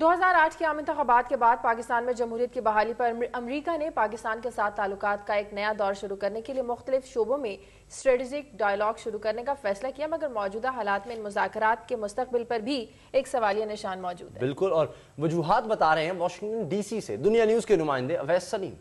2008 के आम इंतबात के बाद पाकिस्तान में जमहूरियत की बहाली पर अमरीका ने पाकिस्तान के साथ ताल्लुक का एक नया दौर शुरू करने के लिए मुख्तलिफ शोबों में स्ट्रेटजिक डायलॉग शुरू करने का फैसला किया मगर मौजूदा हालात में इन मुजाकर के मुस्तबिल पर भी एक सवालिया निशान मौजूद है बिल्कुल और वजूहत बता रहे हैं वाशिंगटन डी सी से दुनिया न्यूज़ के नुमाइंदे अवैस सलीम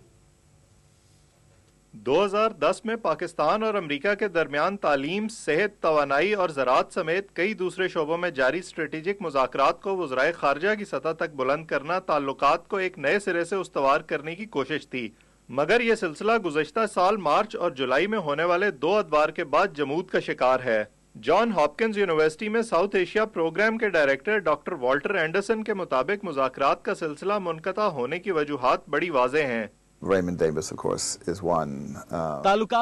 2010 में पाकिस्तान और अमेरिका के दरमियान तालीम सेहत तोानाई और ज़रात समेत कई दूसरे शोबों में जारी स्ट्रेटिजिक मुजाकर को वज्राय खारजा की सतह तक बुलंद करना ताल्लुक को एक नए सिरे से उसवार करने की कोशिश थी मगर यह सिलसिला गुजशत साल मार्च और जुलाई में होने वाले दो अदवार के बाद जमूद का शिकार है जॉन हॉपकिंस यूनिवर्सिटी में साउथ एशिया प्रोग्राम के डायरेक्टर डॉक्टर वॉल्टर एंडरसन के मुताबिक मुजाकर का सिलसिला मुनकता होने की वजूहत बड़ी वाजह हैं Raymond Davis, of course, is one. Uh,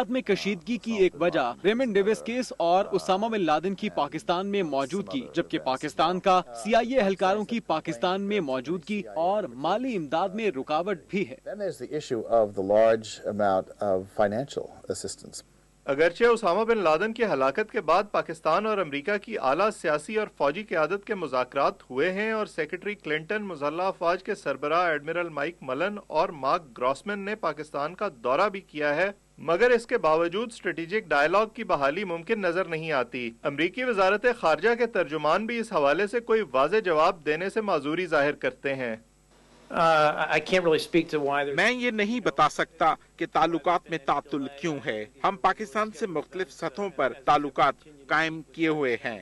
में कशीदगी की एक वजह रेमन डेविस केस और उसामा बिन लादेन की पाकिस्तान में मौजूदगी जबकि पाकिस्तान का सीआईए एहलकारों की पाकिस्तान में मौजूदगी और माली इमदाद में रुकावट भी है अगरचे उसामा बिन लादन की हलाकत के बाद पाकिस्तान और अमरीका की आला सियासी और फौजी क्यादत के मुजाकर हुए हैं और सेक्रेटरी क्लिंटन मुजल्ला अफवाज के सरबरा एडमिरल माइक मलन और मार्क ग्रॉसमैन ने पाकिस्तान का दौरा भी किया है मगर इसके बावजूद स्ट्रेटेजिक डायलॉग की बहाली मुमकिन नजर नहीं आती अमरीकी वजारत खारजा के तर्जुमान भी इस हवाले से कोई वाज जवाब देने से माजूरी जाहिर करते हैं Uh, मैं ये नहीं बता सकता कि ताल्लुकात में तातुल क्यों है हम पाकिस्तान से मुख्तलिफ सतहों पर ताल्लुकात कायम किए हुए हैं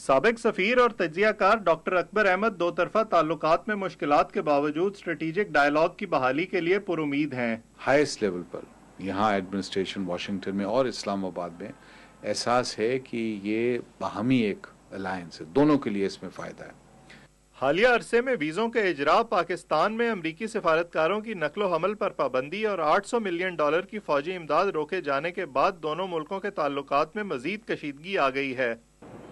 सबक सफ़ीर और कार डॉक्टर अकबर अहमद दो तरफा ताल्लुक में मुश्किल के बावजूद स्ट्रेटिजिक डायलॉग की बहाली के लिए पुरुद हैं हाइस्ट लेवल पर यहाँ एडमिनिस्ट्रेशन वाशिंगटन में और इस्लामाबाद में एहसास है कि ये बाहमी एक अलायंस है दोनों के लिए इसमें फ़ायदा है हालिया अरसे में वीज़ों के इजरा पाकिस्तान में अमरीकी सिफारतकारों की नकलो हमल पर पाबंदी और 800 मिलियन डॉलर की फौजी इमदाद रोके जाने के बाद दोनों मुल्कों के ताल्लुक में मजीद कशीदगी आ गई है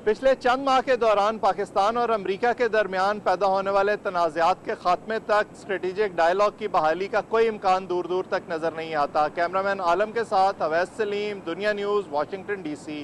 पिछले चंद माह के दौरान पाकिस्तान और अमरीका के दरमियान पैदा होने वाले तनाज़ात के खात्मे तक स्ट्रेटिजिक डायलॉग की बहाली का कोई इम्कान दूर दूर तक नज़र नहीं आता कैमरामैन आलम के साथ अवैस सलीम दुनिया न्यूज़ वाशिंगटन डीसी